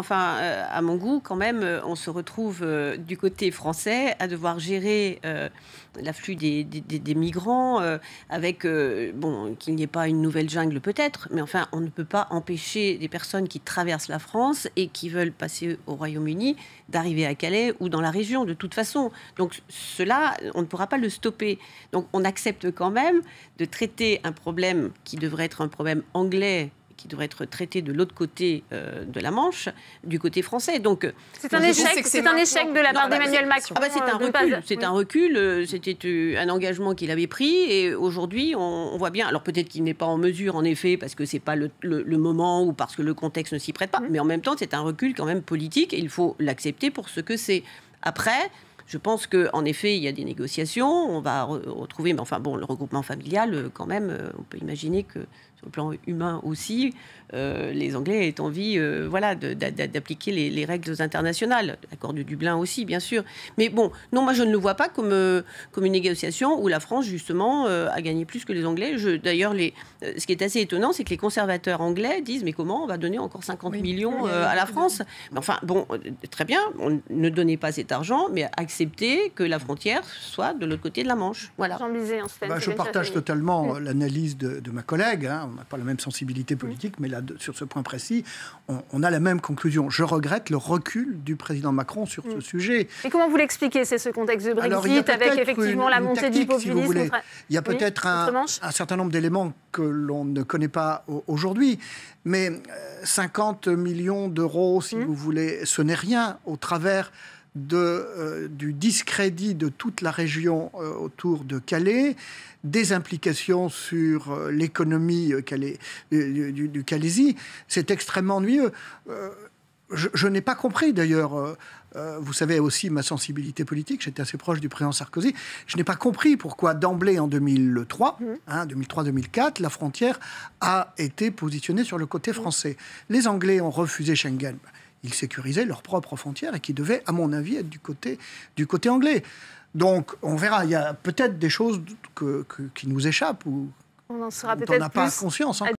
Enfin, euh, à mon goût, quand même, euh, on se retrouve euh, du côté français à devoir gérer l'afflux des, des, migrants avec, bon, qu'il n'y ait pas une nouvelle jungle peut-être, mais enfin, on ne peut pas empêcher des personnes qui traversent la France et qui veulent passer au Royaume-Uni d'arriver à Calais ou dans la région, de toute façon. Donc, cela, on ne pourra pas le stopper. Donc, on accepte quand même de traiter un problème qui devrait être un problème anglais qui devrait être traité de l'autre côté euh, de la Manche, du côté français. Donc c'est euh, un échec, c'est un échec de la part bah, d'Emmanuel Macron. Ah bah, euh, c'est un, recul, c'était un engagement qu'il avait pris et aujourd'hui on, voit bien. Alors peut-être qu'il n'est pas en mesure, en effet, parce que c'est pas le, moment ou parce que le contexte ne s'y prête pas. Mm. Mais en même temps, c'est un recul quand même politique et il faut l'accepter pour ce que c'est. Après je pense qu'en effet, il y a des négociations, on va retrouver, mais enfin bon, le regroupement familial, euh, quand même, euh, on peut imaginer que sur le plan humain aussi, euh, les Anglais aient envie voilà, d'appliquer les, règles internationales, l'accord de Dublin aussi, bien sûr. Mais bon, non, moi je ne le vois pas comme, comme une négociation où la France, justement, a gagné plus que les Anglais. D'ailleurs, ce qui est assez étonnant, c'est que les conservateurs anglais disent, mais comment on va donner encore 50 millions à la France Enfin, bon, très bien, on ne donnez pas cet argent, mais accepter que la frontière soit de l'autre côté de la Manche. Voilà. Bah, je partage totalement euh, l'analyse de, ma collègue. Hein. On n'a pas la même sensibilité politique, mais là, sur ce point précis, on, a la même conclusion. Je regrette le recul du président Macron sur ce mm. sujet. Et comment vous l'expliquez C'est ce contexte de Brexit avec effectivement la montée du populisme. Il y a peut-être un, un, certain nombre d'éléments que l'on ne connaît pas aujourd'hui, mais 50 euh, millions d'euros, si mm. vous voulez, ce n'est rien au travers de, euh, du discrédit de toute la région euh, autour de Calais, des implications sur euh, l'économie du, du, Calaisie. C'est extrêmement ennuyeux. je, n'ai pas compris d'ailleurs. vous savez aussi ma sensibilité politique, j'étais assez proche du président Sarkozy. Je n'ai pas compris pourquoi d'emblée en 2003, 2003-2004, mmh. hein, la frontière a été positionnée sur le côté français. Les Anglais ont refusé Schengen ils sécurisaient leurs propres frontières et qui devaient, à mon avis, être du côté, du côté anglais. Donc, on verra. Il y a peut-être des choses qui nous échappent ou on en sera peut-être on n'a pas conscience. Hein.